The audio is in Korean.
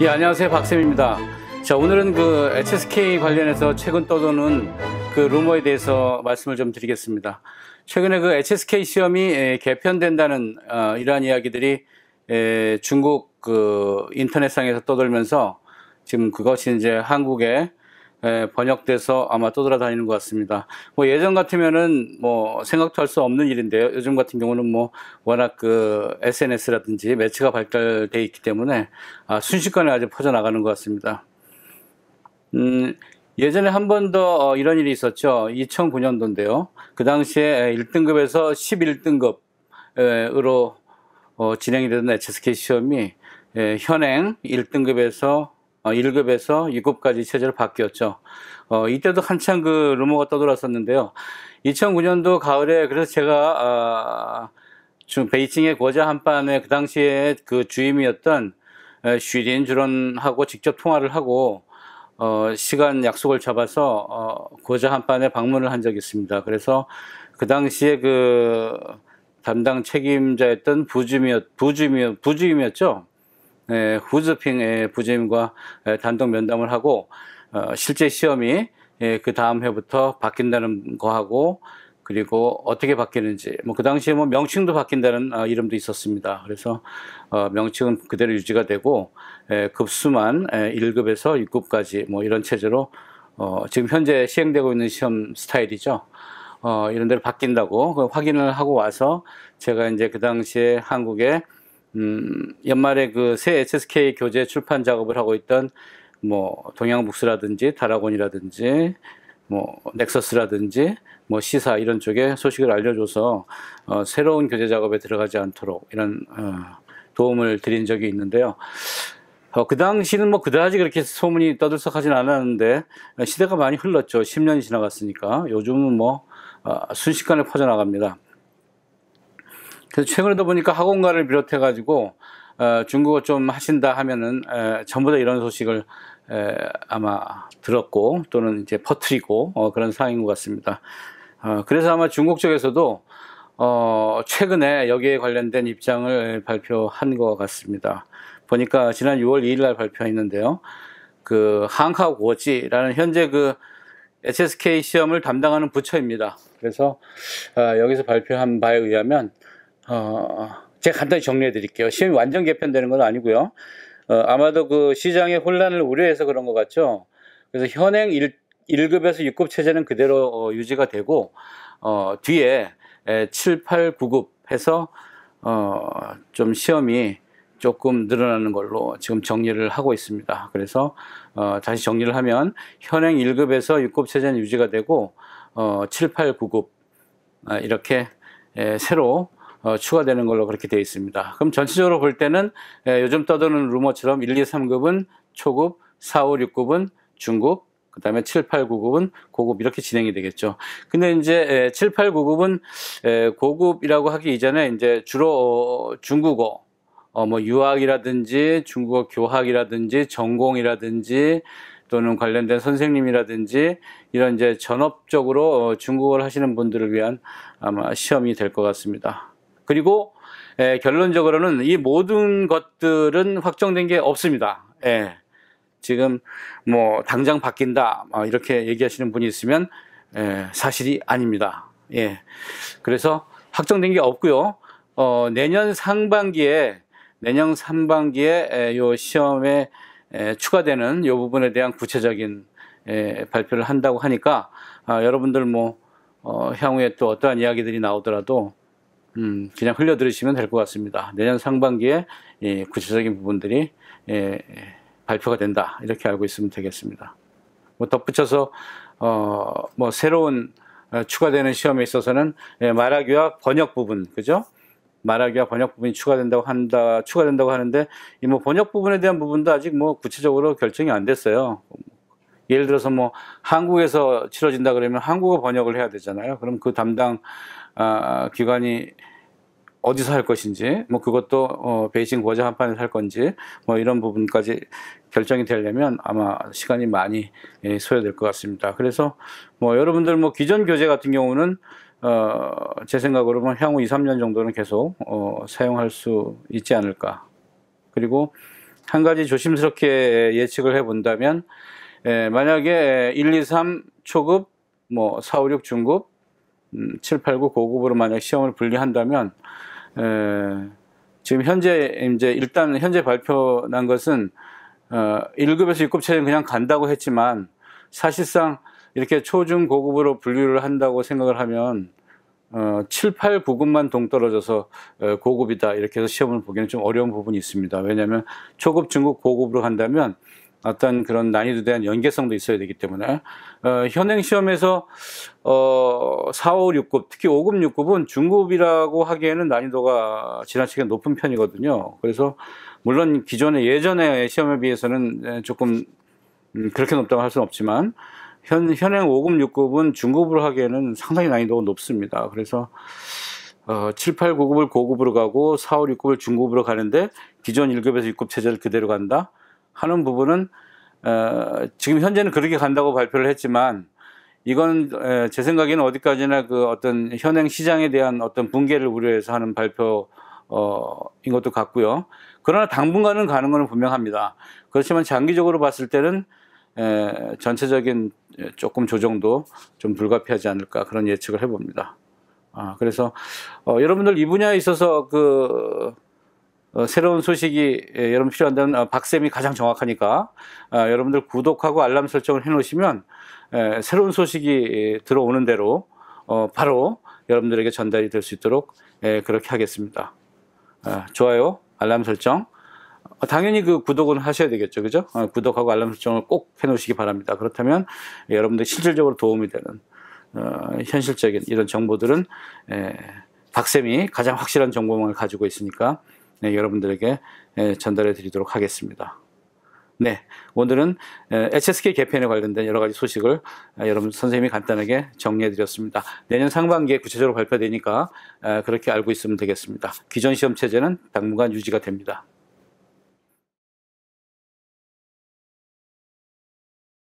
예, 안녕하세요. 박쌤입니다. 자, 오늘은 그 HSK 관련해서 최근 떠도는 그 루머에 대해서 말씀을 좀 드리겠습니다. 최근에 그 HSK 시험이 예, 개편된다는 어, 이러한 이야기들이 에, 예, 중국 그 인터넷상에서 떠돌면서 지금 그것이 이제 한국에 예, 번역돼서 아마 떠돌아다니는 것 같습니다. 뭐 예전 같으면은 뭐 생각도 할 수 없는 일인데요. 요즘 같은 경우는 뭐 워낙 그 SNS라든지 매체가 발달돼 있기 때문에 아, 순식간에 아주 퍼져나가는 것 같습니다. 음, 예전에 한 번더 어, 이런 일이 있었죠. 2009년도인데요. 그 당시에 1등급에서 예, 11등급으로 예, 어, 진행이 되던 HSK 시험이 현행 1등급에서 어, 1급에서 2급까지 체제로 바뀌었죠. 어, 이때도 한창 그 루머가 떠돌았었는데요. 2009년도 가을에 그래서 제가 아, 지금 베이징의 고자 한반에 그 당시에 그 주임이었던 슈린 주론하고 직접 통화를 하고 어, 시간 약속을 잡아서 어, 고자 한반에 방문을 한 적이 있습니다. 그래서 그 당시에 그 담당 책임자였던 부주미이부주미이 부주임이었죠. 예, 후즈핑 의 부재임과 예, 단독 면담을 하고 어, 실제 시험이 예, 그 다음 해부터 바뀐다는 거하고 그리고 어떻게 바뀌는지 뭐 그 당시에 뭐 명칭도 바뀐다는 어, 이름도 있었습니다. 그래서 어, 명칭은 그대로 유지가 되고 에, 급수만 에, 1급에서 6급까지 뭐 이런 체제로 어, 지금 현재 시행되고 있는 시험 스타일이죠. 어, 이런 데로 바뀐다고 그 확인을 하고 와서 제가 이제 그 당시에 한국에 음, 연말에 그 새 SSK 교재 출판 작업을 하고 있던 뭐 동양북스라든지 다라곤이라든지 뭐 넥서스라든지 뭐 시사 이런 쪽에 소식을 알려줘서 어, 새로운 교재 작업에 들어가지 않도록 이런 어, 도움을 드린 적이 있는데요. 어, 그 당시는 뭐 그다지 그렇게 소문이 떠들썩하진 않았는데 시대가 많이 흘렀죠. 10년이 지나갔으니까 요즘은 뭐 어, 순식간에 퍼져나갑니다. 그래서 최근에도 보니까 학원가를 비롯해 가지고 어, 중국어 좀 하신다 하면은 에, 전부 다 이런 소식을 에, 아마 들었고 또는 이제 퍼트리고 어, 그런 상황인 것 같습니다. 어, 그래서 아마 중국 쪽에서도 어, 최근에 여기에 관련된 입장을 발표한 것 같습니다. 보니까 지난 6월 2일 날 발표했는데요. 그 항하고지라는 현재 그 HSK 시험을 담당하는 부처입니다. 그래서 어, 여기서 발표한 바에 의하면 어, 제가 간단히 정리해 드릴게요. 시험이 완전 개편되는 건 아니고요. 어, 아마도 그 시장의 혼란을 우려해서 그런 것 같죠. 그래서 현행 1, 1급에서 6급 체제는 그대로 어, 유지가 되고 어, 뒤에 에, 7, 8, 9급 해서 어, 좀 시험이 조금 늘어나는 걸로 지금 정리를 하고 있습니다. 그래서 어, 다시 정리를 하면 현행 1급에서 6급 체제는 유지가 되고 어, 7, 8, 9급 어, 이렇게 에, 새로 어, 추가되는 걸로 그렇게 되어 있습니다. 그럼 전체적으로 볼 때는 에, 예, 요즘 떠드는 루머처럼 1, 2, 3급은 초급, 4, 5, 6급은 중급, 그 다음에 7, 8, 9급은 고급 이렇게 진행이 되겠죠. 근데 이제 에, 7, 8, 9급은 에, 고급이라고 하기 이전에 이제 주로 어, 중국어, 어, 뭐 유학이라든지 중국어 교학이라든지 전공이라든지 또는 관련된 선생님이라든지 이런 이제 전업적으로 어, 중국어를 하시는 분들을 위한 아마 시험이 될 것 같습니다. 그리고 예, 결론적으로는 이 모든 것들은 확정된 게 없습니다. 예. 지금 뭐 당장 바뀐다 뭐 이렇게 얘기하시는 분이 있으면 예, 사실이 아닙니다. 예. 그래서 확정된 게 없고요. 어, 내년 상반기에 내년 상반기에 에, 예, 요 시험에 에, 예, 추가되는 요 부분에 대한 구체적인 에, 예, 발표를 한다고 하니까 아, 여러분들 뭐 어, 향후에 또 어떠한 이야기들이 나오더라도 음, 그냥 흘려 들으시면 될 것 같습니다. 내년 상반기에 예, 구체적인 부분들이 예, 발표가 된다 이렇게 알고 있으면 되겠습니다. 뭐 덧붙여서 어, 뭐 새로운 어, 추가되는 시험에 있어서는 예, 말하기와 번역 부분 그죠? 말하기와 번역 부분이 추가된다고 한다 추가된다고 하는데 이 뭐 번역 부분에 대한 부분도 아직 뭐 구체적으로 결정이 안 됐어요. 예를 들어서 뭐 한국에서 치러진다 그러면 한국어 번역을 해야 되잖아요. 그럼 그 담당 기관이 아, 어디서 할 것인지 뭐 그것도 어, 베이징 고제 한판에서 할 건지 뭐 이런 부분까지 결정이 되려면 아마 시간이 많이 예, 소요될 것 같습니다. 그래서 뭐 여러분들 뭐 기존 교재 같은 경우는 어, 제 생각으로는 뭐 향후 2, 3년 정도는 계속 어, 사용할 수 있지 않을까. 그리고 한 가지 조심스럽게 예측을 해본다면 예, 만약에 1, 2, 3 초급, 뭐 4, 5, 6 중급, 7, 8, 9 고급으로 만약 시험을 분리한다면 에, 지금 현재 이제 일단 현재 발표난 것은 어, 1급에서 6급차이는 그냥 간다고 했지만 사실상 이렇게 초중 고급으로 분류를 한다고 생각을 하면 어, 7, 8, 9급만 동떨어져서 어, 고급이다 이렇게 해서 시험을 보기는 좀 어려운 부분이 있습니다. 왜냐하면 초급, 중급, 고급으로 한다면 어떤 그런 난이도에 대한 연계성도 있어야 되기 때문에 어, 현행 시험에서 어, 4, 5, 6급 특히 5급, 6급은 중급이라고 하기에는 난이도가 지나치게 높은 편이거든요. 그래서 물론 기존의 예전의 시험에 비해서는 조금 음, 그렇게 높다고 할 수는 없지만 현, 현행 5급, 6급은 중급으로 하기에는 상당히 난이도가 높습니다. 그래서 어, 7, 8, 9급을 고급으로 가고 4, 5, 6급을 중급으로 가는데 기존 1급에서 6급 체제를 그대로 간다? 하는 부분은 어, 지금 현재는 그렇게 간다고 발표를 했지만 이건 에, 제 생각에는 어디까지나 그 어떤 현행 시장에 대한 어떤 붕괴를 우려해서 하는 발표 어, 인 것도 같고요. 그러나 당분간은 가는 것은 분명합니다. 그렇지만 장기적으로 봤을 때는 에, 전체적인 조금 조정도 좀 불가피하지 않을까 그런 예측을 해봅니다. 아, 그래서 어, 여러분들 이 분야에 있어서 그 어, 새로운 소식이 예, 여러분 필요한다면 어, 박쌤이 가장 정확하니까 아, 여러분들 구독하고 알람 설정을 해 놓으시면 예, 새로운 소식이 예, 들어오는 대로 어, 바로 여러분들에게 전달이 될 수 있도록 그렇게 하겠습니다. 아, 좋아요, 알람 설정. 당연히 그 구독은 하셔야 되겠죠. 그죠? 구독하고 알람 설정을 꼭 해 놓으시기 바랍니다. 그렇다면 여러분들 실질적으로 도움이 되는 현실적인 이런 정보들은 박쌤이 가장 확실한 정보망을 가지고 있으니까 네, 여러분들에게 예, 전달해 드리도록 하겠습니다. 네, 오늘은 HSK 예, 개편에 관련된 여러 가지 소식을 예, 여러분 선생님이 간단하게 정리해 드렸습니다. 내년 상반기에 구체적으로 발표되니까 그렇게 알고 있으면 되겠습니다. 기존 시험 체제는 당분간 유지가 됩니다.